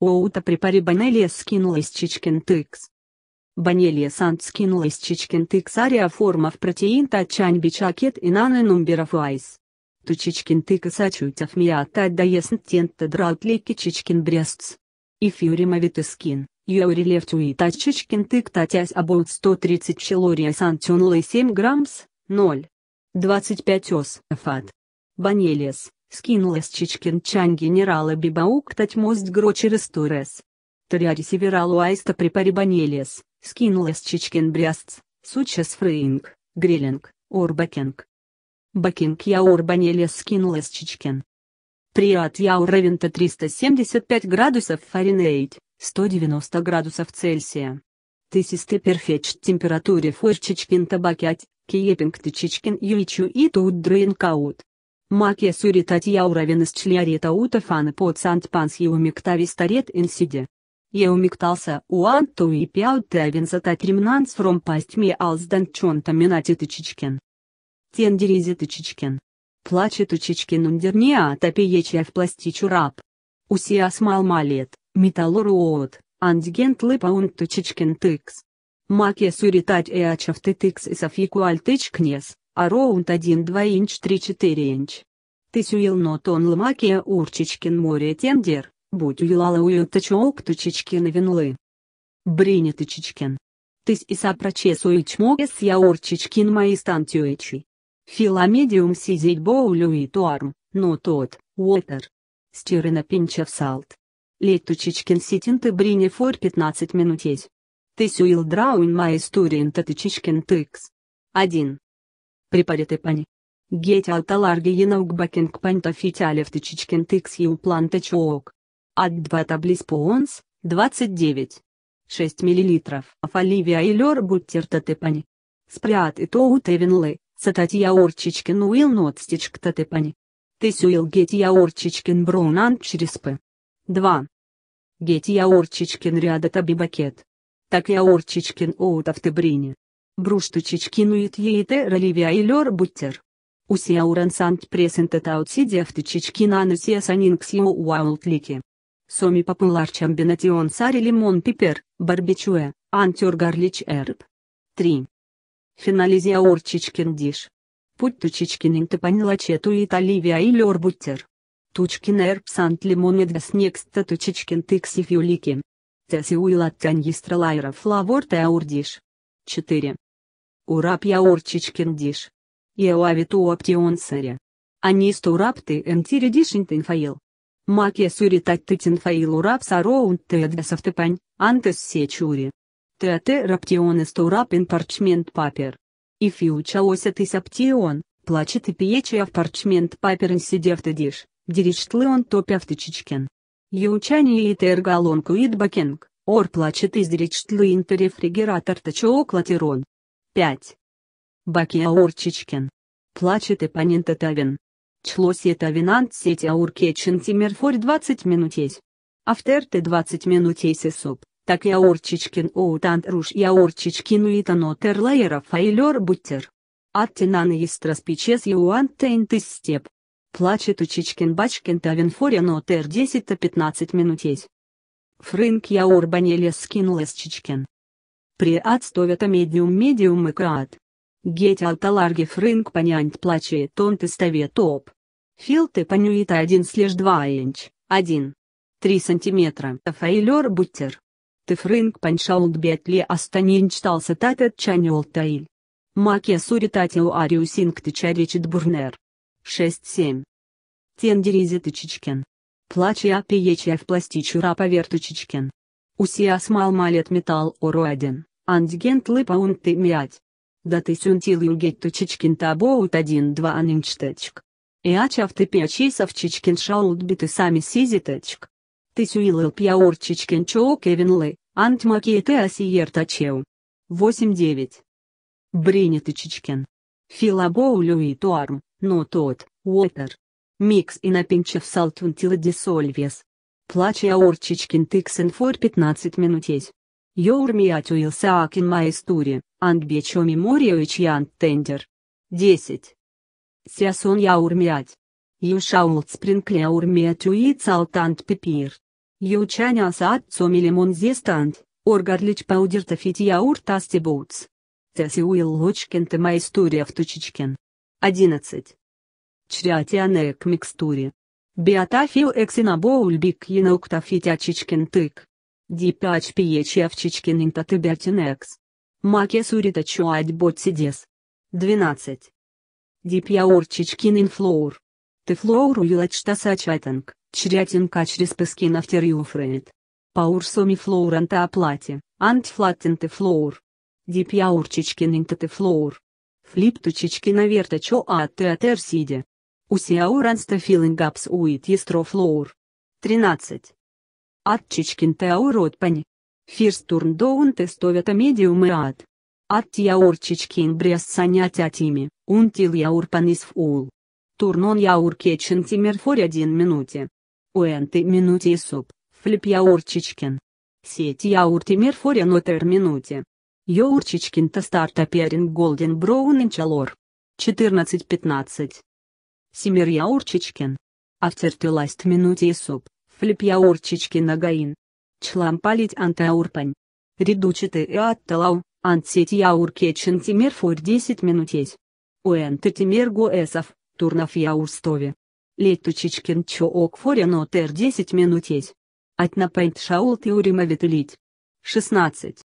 Оута при паре Банелия скинул из Чичкентыкс. Банелия Сант скинул из Чичкентыкс ария формов протеинта Чань Бичакет и Наны Нумберов Айс. Тучичкин тыка сачутяв мията отдаест тента драутлики чичкин брестц. И фюримовит и скин, юри левтюита чичкин тык татясь обоут 130 челория сантюнлы 7 граммс, 0. 25 ос, фат. Банелес. Скинулась чечкинчань генерала Бибаук татьмость грочерес турес. Триари севералу аиста припарибанелес, скинулась чечкин брясц, сучас фрейнг, грилинг, орбакинг. Бакинг я орбанелес скинулась чечкин. Приат я уровень-то 375 градусов Фаренейт, 190 градусов Цельсия. Тысисты перфечт температуре фор чичкин табакять, киепинг ты чичкин юичу и тут дрынкаут. Маке суритать яуравен из члярета утафана под сантпанс еумиктавис тарет инсиде. Еумиктался уан туи пяутавен зататримнанс фром пастьми алсданчонта минати тычичкин. Тендеризе тычичкин. Плачет учичкин ундернеа топиеча в пластичу раб. Усиас малмалет, металлоруот, антигент лыпаун тычичкин тыкс. Маке суритать эачав ты тыкс и софику альтычкнес, Around 1-2 инч 3-4 инч. This will not only make your chicken more tender, but will allow you to choke the chicken evenly. Bring the chicken. This is a process which makes your chicken may stand to itchy. Fill a medium sized bowl with warm, not hot, water. Stir in a pinch of salt. Let the chicken sit in the brine for 15 minutes. This will drown my story into the chicken ticks. 1 препараты пани. алталарги алталаргиена укбакинг панта фитялев тычичкин тыкс и упланта чоок. От 2 таблис поонс, 29. 6 мл. Фоливия и лёр буттерта тепани. Спрят и то утевенлы, сататия орчичкин уил нотстичк татепани. Тысюил гетия орчичкин бронан через п. 2. Гетия орчичкин ряда табибакет. Так я орчичкин оутавтебрине и Brustučičkinuitjiite Ralivia Ilior Butter. Usia uransant presentetautsi defticičkin anusias aninksio uautliki. Соми популар чамбинатион сари лимон пипер, барбичуэ, антюр гарлич эрб. 3. Финализия орчичкин диш. Путь тучичкин чету и таливия и лёрбуттер. Тучкин эрб сант лимон эдвеснекста тучичкин тыксив юлики. Тесиуилат таньистралайра флавор теаурдиш. 4 урап я яорчичкин диш. оптион Они Еуавиту оптионсаря. Анисто урап тенфаил. Мак я Маке суритать ты тенфаил урап сароунт ты адвесовтыпань, антес се чури. сечури. Теате раптионисто урап ин парчмент папер. И фиучаося а ты саптион, плачет и пьечая в парчмент папер ин инсидев ты диш, диричтлы он топявтычичкин. Еучание и тергалонку идбакинг, ор плачет из диричтлы интерефригератор тачооклатирон. 5. Аурчичкин Плачет и оппонент Этавин. Члось Этавинант сети ауркечин тимерфорь 20 минутесь. ты 20 минутесь и соп. Так Аурчичкин оутант руш и яурчичкин уитанотер лаеров файлер буттер. Аттинан истраспичес юантейнт из степ. Плачет учичкин бачкин тавинфоря нотер 10-15 минутесь. Фринк яурбанелес скинулес чичкин преатстовята медиум медиум и крат. Геть алталарги фринг понянт плаче тонт и ставет оп. Филты понюита один слеж два инч, один три сантиметра. Фейлер Ты фрынг панчаулт бетли астанин читался татет чанюл таиль. Маке суритати у ариусинг ты тычаричит бурнер. 6-7. Тендеризит и чичкен. Плача пиеча в пластичу раповерту чичкен. Усиас малмалет металл оруаден, антигент лыпаунты мять. Да ты сюнтил югет точечкин табоут 1-2 анинчтечк. Иачавты пячисов чичкин шаут биты сами сизитечк. Ты сюилыл пяур чичкин чоу кевинлы, антмакиеты асиер тачеу. 8-9. Бринит чичкин. Филабоу и туарм, но тот, уотер. Микс и напинчев салтунтила дисольвес. Плач я урчичкин Яурчичкин Тыксенфор 15 минутеть. Йоурмиатюил Саакин Маистури, Ангбечо Мемориоич Ян Тендер. 10. Сясон я Яурмиать. Юшаулт Спринг Яурмиатюи алтант Пепир. Ючаня Саатцо Милимон Зестант, Оргарлич я Паудиртафит Яур Тастибоутс. уил Лочкин ты История в Тучичкин. 11. Чрятианек Микстури. Beata fiu exinaboul bic inoctafite acichkin tâc. Дипячпие чевчичкин интатыбертинекс. Маке сурита чуать ботсидес. 12. Дипьяурчичкин инфлоур. Тефлоуру юлачтаса чайтанг, чрятин качрис пескин автериуфренит. Паурсоми флоуранта оплате, антфлаттин тефлоур. Дипьяурчичкин интатефлоур. Флиптучичкина верта чо атте атерсиде. Усиауранста филингапс уит естрофлоур. 13. Атчичкин теауротпани. турн доун тестовята медиум и ад. Ат яурчичкин брест санятя тими, унтил яурпанис фул. Турнон яур кечен тимерфорь один минуте. Уэнты минуте и суп, флип яурчичкин. Сеть яур тимерфоря нотер минуте. Йоурчичкин то старта перинг голден броун инчалор. 14-15. Семерья Орчичкин. After the last minute соп. up, Flipya агаин. Члам палить антаурпань. Редучите и атталау, антсетья уркечен тимер фор 10 минутесь. Уэнте тимер гуэсов, турнов я урстове. Летучичкин чоок форенотер 10 минутесь. Атнапент шаул теорема ветелить. 16.